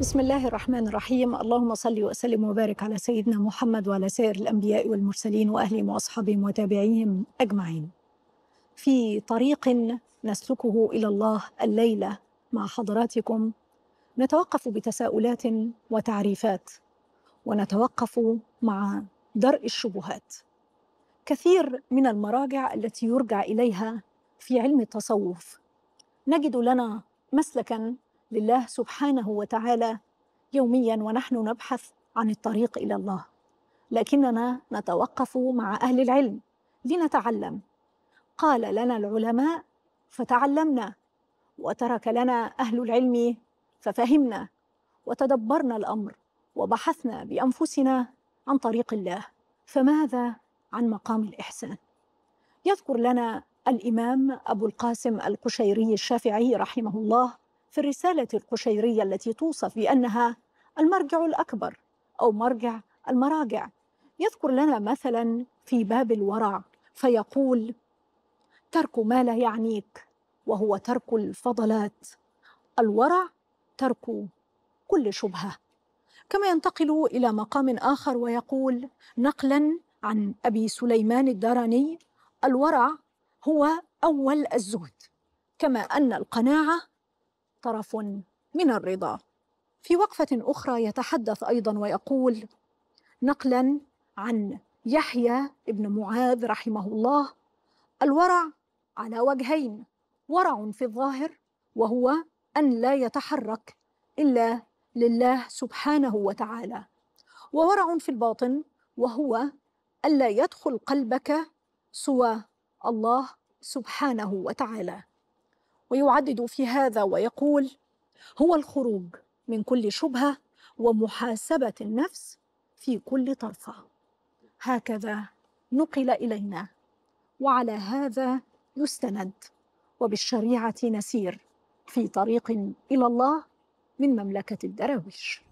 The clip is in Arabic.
بسم الله الرحمن الرحيم اللهم صل وسلم وبارك على سيدنا محمد وعلى سائر الأنبياء والمرسلين وأهلهم وأصحابهم وتابعيهم أجمعين في طريق نسلكه إلى الله الليلة مع حضراتكم نتوقف بتساؤلات وتعريفات ونتوقف مع درء الشبهات كثير من المراجع التي يرجع إليها في علم التصوف نجد لنا مسلكا لله سبحانه وتعالى يوميا ونحن نبحث عن الطريق الى الله لكننا نتوقف مع اهل العلم لنتعلم قال لنا العلماء فتعلمنا وترك لنا اهل العلم ففهمنا وتدبرنا الامر وبحثنا بانفسنا عن طريق الله فماذا عن مقام الاحسان يذكر لنا الامام ابو القاسم القشيري الشافعي رحمه الله في الرسالة القشيرية التي توصف بأنها المرجع الأكبر أو مرجع المراجع يذكر لنا مثلا في باب الورع فيقول ترك ما لا يعنيك وهو ترك الفضلات الورع ترك كل شبهه كما ينتقل الى مقام اخر ويقول نقلا عن ابي سليمان الدراني الورع هو اول الزهد كما ان القناعه طرف من الرضا في وقفه اخرى يتحدث ايضا ويقول نقلا عن يحيى ابن معاذ رحمه الله الورع على وجهين ورع في الظاهر وهو ان لا يتحرك الا لله سبحانه وتعالى وورع في الباطن وهو الا يدخل قلبك سوى الله سبحانه وتعالى ويعدد في هذا ويقول هو الخروج من كل شبهه ومحاسبه النفس في كل طرفه هكذا نقل الينا وعلى هذا يستند وبالشريعه نسير في طريق الى الله من مملكه الدراويش